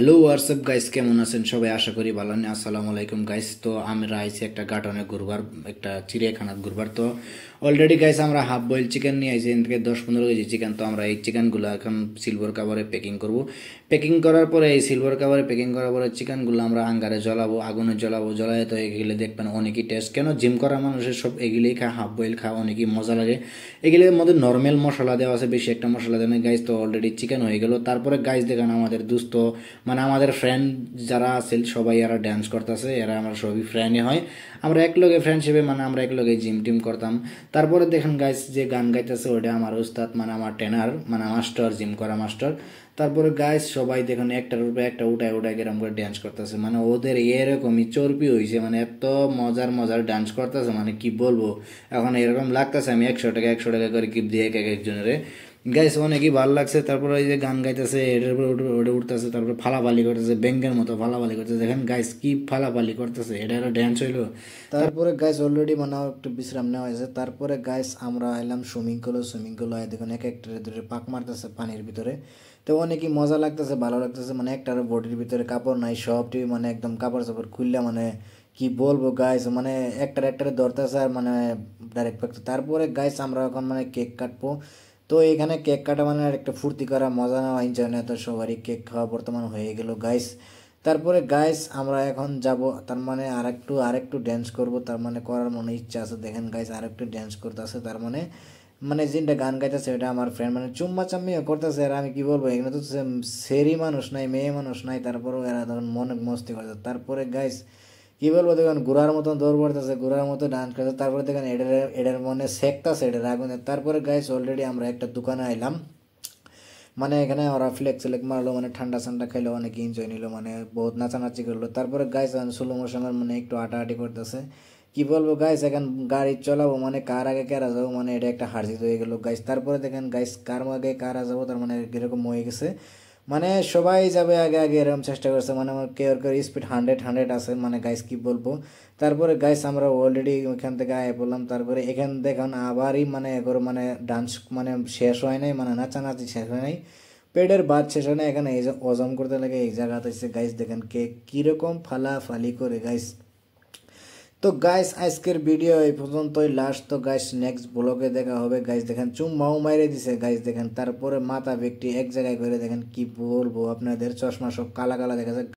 hello WhatsApp guys কেমন আছেন সবাই আশা করি ভালো নেই আসসালামু আলাইকুম গাইস তো আমরা আইসি একটা গার্ডনে ঘুরবার একটা চিড়িয়াখানার ঘুরবার তো অলরেডি গাইস আমরা হাফ বয়েল চিকেন নিয়ে আইসি এখান থেকে দশ পনেরো কেজি চিকেন তো আমরা এই চিকেনগুলো এখন সিলভার কাভারে প্যাকিং করব প্যাকিং করার পরে এই সিলভার কাভারে প্যাকিং করার পরে চিকেনগুলো আমরা আঙ্গারে জ্বলাবো আগুনে জ্বলাবো জ্বলায় তো এগুলো দেখবেন অনেকই টেস্ট কেন জিম করা মানুষের সব এগুলোই খা হাফ বয়েল খা অনেকই মজা লাগে এগুলোর মধ্যে নর্মাল মশলা দেওয়া আছে বেশি একটা মশলা দেয় না গাইস তো অলরেডি চিকেন হয়ে গেল তারপরে গাইস দেখেন আমাদের দুস্থ মানে আমাদের ফ্রেন্ড যারা আছে সবাই এরা ড্যান্স করতেছে এরা আমার সবই ফ্রেন্ডই হয় আমরা এক ফ্রেন্ডশিপে মানে আমরা এক জিম টিম করতাম তারপরে দেখেন গাইস যে গান গাইতেছে ওটা আমার উস্তাদ মানে আমার ট্রেনার মানে মাস্টার জিম করা মাস্টার তারপরে গাইস সবাই দেখুন একটার উপরে একটা উঠায় উঠায় এরকম করে ড্যান্স করতেছে মানে ওদের এরকমই চর্বি হয়েছে মানে এত মজার মজার ড্যান্স করতেছে মানে কি বলবো এখন এরকম লাগতেছে আমি একশো টাকা একশো টাকা করে গিফট দিয়ে এক একজনের গাইস অনেকই ভালো লাগছে তারপরে এই যে গান গাইতেছে এটার উপরে ওটা উঠতেছে তারপরে ফালাফালি করতেছে ব্যাংকের মতো ফালাফালি করতেছে দেখেন গাইস কি ফালাফালি করতেছে এটা একটা ড্যান্স হইলো তারপরে গাইস অলরেডি মানে একটু বিশ্রাম নেওয়া হয়েছে তারপরে গাইস আমরা এলাম সুইমিং পুলে সুইমিং পুলে হয় দেখুন এক একটা ধরে পাক মারতেছে পানির ভিতরে তো অনেকই মজা লাগতেছে ভালো লাগতেছে মানে একটার বডির ভিতরে কাপড় নাই সব টিভি মানে একদম কাপড় চাপড় খুললে মানে কি বলবো গাইস মানে একটার একটারে ধরতেছে আর মানে ডাইরেক্ট পাকতো তারপরে গাইস আমরা এখন মানে কেক কাটবো তো এখানে কেক কাটা মানে একটা ফুর্তি করা মজা নেওয়া ইন্টারনেট তো সবারই কেক খাওয়া বর্তমান হয়ে গেল গাইস তারপরে গাইস আমরা এখন যাব তার মানে আরেকটু আরেকটু ড্যান্স করব তার মানে করার মনে ইচ্ছা আছে দেখেন গাইস আরেকটু ড্যান্স করতে আছে তার মানে মানে যেটা গান গাইতেছে ওটা আমার ফ্রেন্ড মানে চুম্মা চাম্মিও করতেছে আর আমি কি বলবো এখানে তো সেরি মানুষ নাই মেয়ে মানুষ নাই তারপরেও এরা ধরুন মনে মস্তি করতে তারপরে গাইস কী বলবো দেখেন গোড়ার মতন দৌড় পড়তেছে গোড়ার মতো ডান্স করতেছে তারপরে দেখেন এডের এডের মনে সেকতাছে এডের আগুনে তারপরে গাইস অলরেডি আমরা একটা দোকানে আইলাম মানে এখানে ওরা ফ্লেক্স ফ্লেক মারলো মানে ঠান্ডা ঠান্ডা খাইলো অনেক এনজয় নিল মানে বহুত নাচানাচি করলো তারপরে গাইস স্লো মোশনের মানে একটু আটাআটি করতেছে কি বলবো গাইস এখন গাড়ি চলাবো মানে কার আগে কেরা যাবো মানে এটা একটা হারজিত হয়ে গেলো গাইস তারপরে দেখেন গাইস কার আগে কারা যাবো তার মানে এরকম হয়ে গেছে মানে সবাই যাবে আগে আগে এরকম চেষ্টা করছে মানে আমার কেউ কেউ স্পিড হান্ড্রেড হান্ড্রেড আছে মানে গাইস কি বলবো তারপরে গাইস আমরা অলরেডি ওইখান থেকে আয় পড়লাম তারপরে এখান থেকে আবারই মানে এগুলো মানে ডান্স মানে শেষ হয় নাই মানে নাচানাচি শেষ হয় নাই পেটের বাদ শেষ হয় না এখানে এই যে অজম করতে লাগে এই জায়গাতে গাইস দেখেন কে কীরকম ফালি করে গাইস তো গাইস আজকের ভিডিও এই পর্যন্তই লাস্ট তো গাইস নেক্সট ব্লগে দেখা হবে গাইস দেখেন মাও মাইরে দিছে গাইস দেখেন তারপরে মাথা ব্যক্তি এক জায়গায় করে দেখেন কি বলবো আপনাদের চশমা সব কালা কালা দেখা যায়